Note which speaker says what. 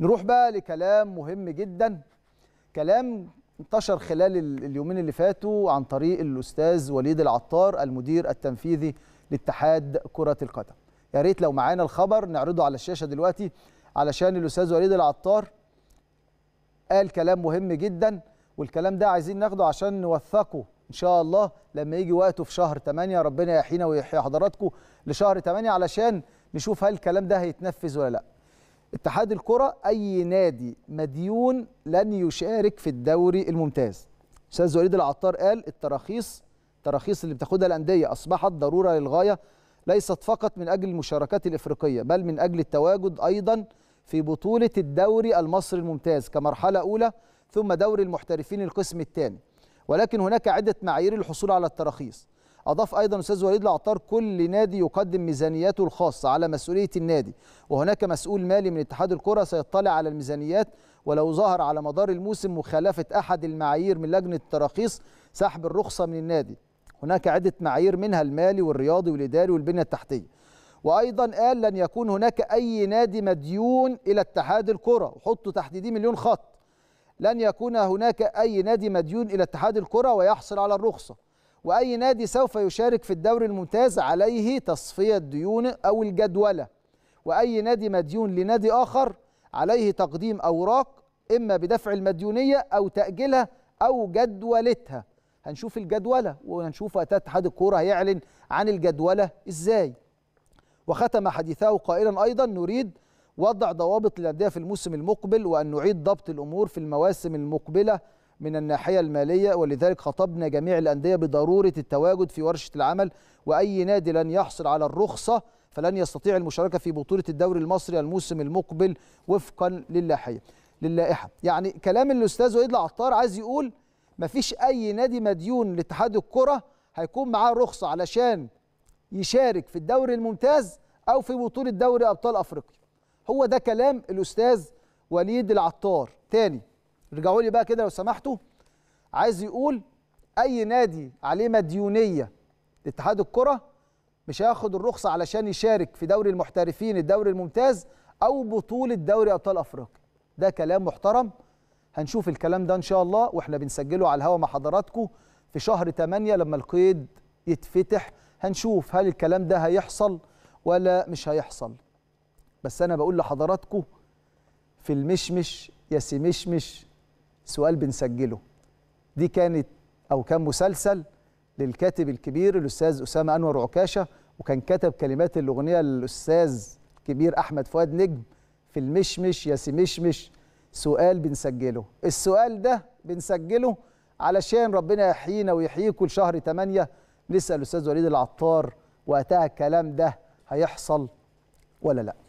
Speaker 1: نروح بقى لكلام مهم جدا كلام انتشر خلال اليومين اللي فاتوا عن طريق الأستاذ وليد العطار المدير التنفيذي لاتحاد كرة القدم يا ريت لو معانا الخبر نعرضه على الشاشة دلوقتي علشان الأستاذ وليد العطار قال كلام مهم جدا والكلام ده عايزين ناخده عشان نوثقه ان شاء الله لما يجي وقته في شهر 8 ربنا يحيينا ويحيي حضراتكم لشهر 8 علشان نشوف هل الكلام ده هيتنفذ ولا لا اتحاد الكرة أي نادي مديون لن يشارك في الدوري الممتاز أستاذ وليد العطار قال التراخيص التراخيص اللي بتاخدها الأندية أصبحت ضرورة للغاية ليست فقط من أجل المشاركات الإفريقية بل من أجل التواجد أيضا في بطولة الدوري المصري الممتاز كمرحلة أولى ثم دوري المحترفين القسم الثاني ولكن هناك عدة معايير للحصول على التراخيص أضاف أيضا أستاذ وليد العطار كل نادي يقدم ميزانياته الخاصة على مسؤولية النادي وهناك مسؤول مالي من اتحاد الكرة سيطلع على الميزانيات ولو ظهر على مدار الموسم مخالفة أحد المعايير من لجنة التراخيص سحب الرخصة من النادي هناك عدة معايير منها المالي والرياضي والإداري والبنية التحتية وايضا قال لن يكون هناك اي نادي مديون الى اتحاد الكره وحطوا تحت دي مليون خط لن يكون هناك اي نادي مديون الى اتحاد الكره ويحصل على الرخصه وأي نادي سوف يشارك في الدوري الممتاز عليه تصفية ديون أو الجدولة وأي نادي مديون لنادي آخر عليه تقديم أوراق إما بدفع المديونية أو تأجيلها أو جدولتها هنشوف الجدولة وهنشوف وقتها اتحاد الكورة هيعلن عن الجدولة إزاي وختم حديثه قائلا أيضا نريد وضع ضوابط للأندية في الموسم المقبل وأن نعيد ضبط الأمور في المواسم المقبلة من الناحية المالية ولذلك خطبنا جميع الأندية بضرورة التواجد في ورشة العمل وأي نادي لن يحصل على الرخصة فلن يستطيع المشاركة في بطولة الدوري المصري الموسم المقبل وفقا للاحية للائحة يعني كلام الأستاذ وليد العطار عايز يقول مفيش أي نادي مديون لاتحاد الكرة هيكون معاه رخصة علشان يشارك في الدوري الممتاز أو في بطولة دوري أبطال أفريقيا هو ده كلام الأستاذ وليد العطار تاني رجعوا لي بقى كده لو سمحتوا عايز يقول اي نادي عليه مديونيه لاتحاد الكره مش هياخد الرخصه علشان يشارك في دوري المحترفين الدوري الممتاز او بطوله دوري ابطال افريقيا ده كلام محترم هنشوف الكلام ده ان شاء الله واحنا بنسجله على الهوا مع حضراتكم في شهر 8 لما القيد يتفتح هنشوف هل الكلام ده هيحصل ولا مش هيحصل بس انا بقول لحضراتكم في المشمش يا سي مشمش سؤال بنسجله دي كانت أو كان مسلسل للكاتب الكبير الأستاذ أسامة أنور عكاشة وكان كتب كلمات الأغنية للأستاذ الكبير أحمد فؤاد نجم في المشمش يا سمشمش سؤال بنسجله السؤال ده بنسجله علشان ربنا يحيينا ويحييكم لشهر 8 نسأل الأستاذ وليد العطار وقتها الكلام ده هيحصل ولا لأ